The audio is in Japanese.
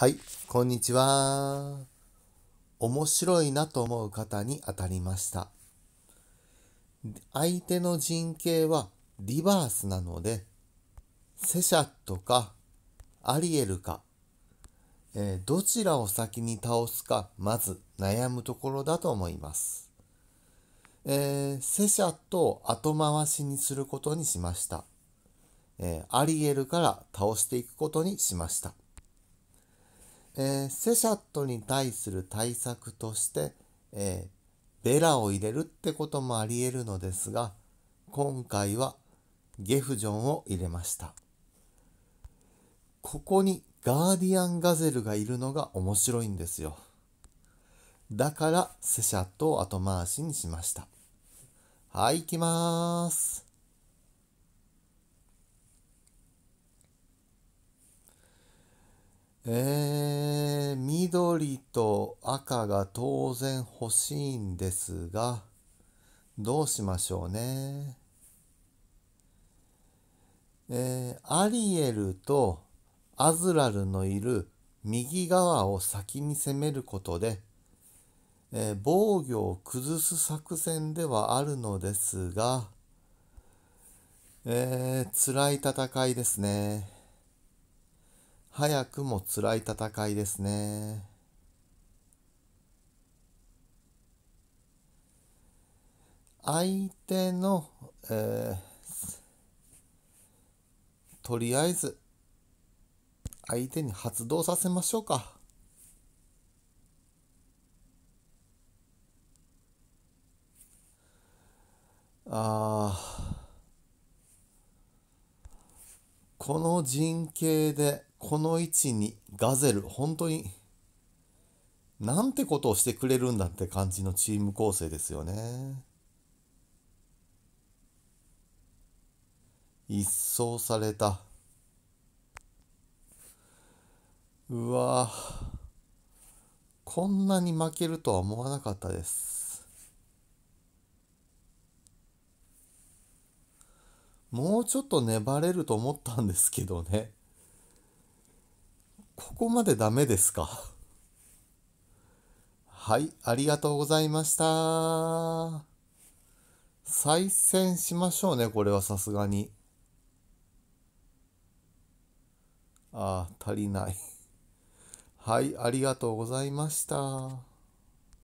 はい、こんにちは。面白いなと思う方に当たりました。相手の人形はリバースなので、セシャットかアリエルか、えー、どちらを先に倒すか、まず悩むところだと思います。えー、セシャットを後回しにすることにしました。えー、アリエルから倒していくことにしました。えー、セシャットに対する対策として、えー、ベラを入れるってこともあり得るのですが今回はゲフジョンを入れましたここにガーディアンガゼルがいるのが面白いんですよだからセシャットを後回しにしましたはい行きますえー緑と赤が当然欲しいんですが、どうしましょうね。えー、アリエルとアズラルのいる右側を先に攻めることで、えー、防御を崩す作戦ではあるのですが、えー、辛い戦いですね。早くも辛い戦いですね。相手の、えー、とりあえず相手に発動させましょうか。あこの陣形でこの位置にガゼル本当になんてことをしてくれるんだって感じのチーム構成ですよね。一掃されたうわこんなに負けるとは思わなかったですもうちょっと粘れると思ったんですけどねここまでダメですかはい、ありがとうございました。再戦しましょうね、これはさすがに。ああ、足りないはい、ありがとうございました。